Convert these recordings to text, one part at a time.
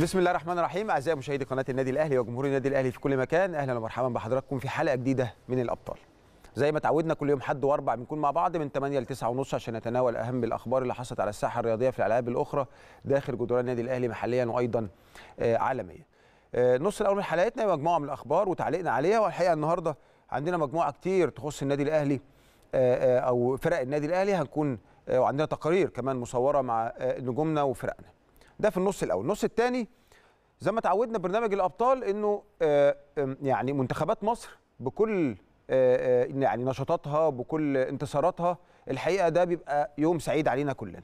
بسم الله الرحمن الرحيم اعزائي مشاهدي قناه النادي الاهلي وجمهور النادي الاهلي في كل مكان اهلا ومرحبا بحضراتكم في حلقه جديده من الابطال زي ما تعودنا كل يوم حد واربع بنكون مع بعض من 8 ل 9 ونص عشان نتناول اهم الاخبار اللي حصلت على الساحه الرياضيه في الالعاب الاخرى داخل جدران النادي الاهلي محليا وايضا آه، عالميا آه، نص الاول من حلقتنا مجموعه من الاخبار وتعليقنا عليها والحقيقه النهارده عندنا مجموعه كتير تخص النادي الاهلي آه، او فرق النادي الاهلي هنكون وعندنا تقارير كمان مصوره مع نجومنا وفرقنا ده في النص الاول النص الثاني زي ما اتعودنا برنامج الابطال انه آه، يعني منتخبات مصر بكل آه، آه، يعني نشاطاتها بكل انتصاراتها الحقيقه ده بيبقى يوم سعيد علينا كلنا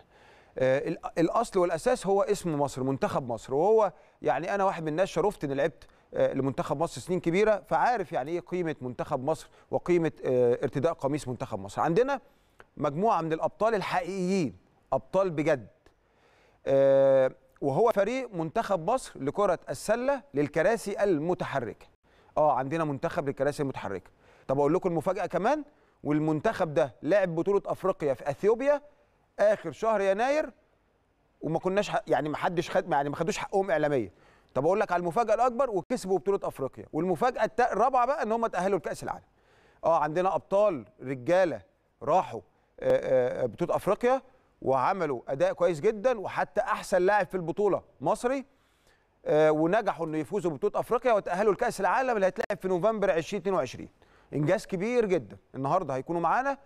الاصل والاساس هو اسم مصر منتخب مصر وهو يعني انا واحد من الناس شرفت اني لعبت لمنتخب مصر سنين كبيره فعارف يعني ايه قيمه منتخب مصر وقيمه ارتداء قميص منتخب مصر عندنا مجموعه من الابطال الحقيقيين ابطال بجد وهو فريق منتخب مصر لكرة السلة للكراسي المتحركة اه عندنا منتخب للكراسي المتحركة طب اقول لكم المفاجأة كمان والمنتخب ده لعب بطولة افريقيا في اثيوبيا اخر شهر يناير وما كناش يعني ما حدش خد يعني ما خدوش حقهم اعلاميا طب اقول لك على المفاجاه الاكبر وكسبوا بطوله افريقيا والمفاجاه الرابعه بقى ان هم تاهلوا لكاس العالم اه عندنا ابطال رجاله راحوا آه، آه، بطوله افريقيا وعملوا اداء كويس جدا وحتى احسن لاعب في البطوله مصري آه، ونجحوا انه يفوزوا ببطوله افريقيا وتاهلوا لكاس العالم اللي هيتلعب في نوفمبر 2022 انجاز كبير جدا النهارده هيكونوا معانا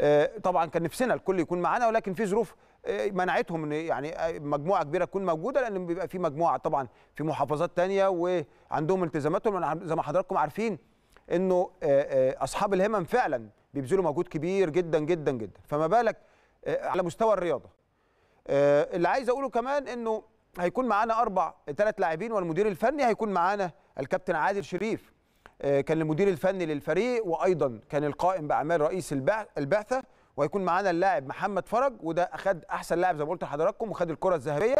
آه، طبعا كان نفسنا الكل يكون معانا ولكن في ظروف آه، منعتهم ان يعني مجموعه كبيره تكون موجوده لان بيبقى في مجموعه طبعا في محافظات ثانيه وعندهم التزاماتهم زي ما حضراتكم عارفين انه اصحاب الهمم فعلا بيبذلوا مجهود كبير جدا جدا جدا فما بالك آه، على مستوى الرياضه آه، اللي عايز اقوله كمان انه هيكون معانا اربع ثلاث لاعبين والمدير الفني هيكون معانا الكابتن عادل شريف آه، كان المدير الفني للفريق وايضا كان القائم باعمال رئيس البعثه وهيكون معانا اللاعب محمد فرج وده اخد احسن لاعب زي ما قلت لحضراتكم وخد الكره الذهبيه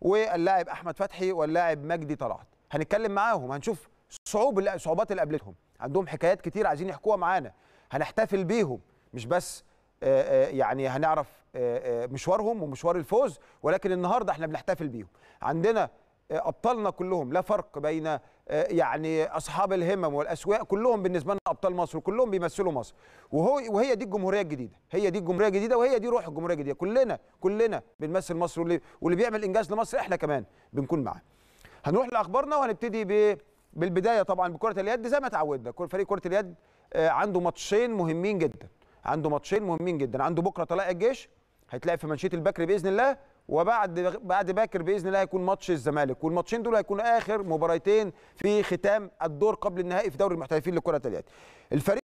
واللاعب احمد فتحي واللاعب مجدي طلعت هنتكلم معاهم هنشوف صعوب الصعوبات اللي قابلتهم عندهم حكايات كتير عايزين يحكوها معانا هنحتفل بيهم مش بس آه، آه، يعني هنعرف آه، مشوارهم ومشوار الفوز ولكن النهارده احنا بنحتفل بيهم عندنا ابطالنا كلهم لا فرق بين يعني اصحاب الهمم والاسواق كلهم بالنسبه لنا ابطال مصر وكلهم بيمثلوا مصر وهو وهي دي الجمهوريه الجديده هي دي الجمهوريه الجديده وهي دي روح الجمهوريه الجديده كلنا كلنا بنمثل مصر واللي, واللي بيعمل انجاز لمصر احنا كمان بنكون معاه هنروح لاخبارنا وهنبتدي ب... بالبدايه طبعا بكره اليد زي ما تعودنا فريق كره اليد عنده ماتشين مهمين جدا عنده ماتشين مهمين جدا عنده بكره طلائع الجيش هيتلاقي في منشيه البكر باذن الله وبعد بعد باكر باذن الله هيكون ماتش الزمالك والماتشين دول هيكون اخر مباراتين في ختام الدور قبل النهائي في دوري المحترفين لكره اليد الفريق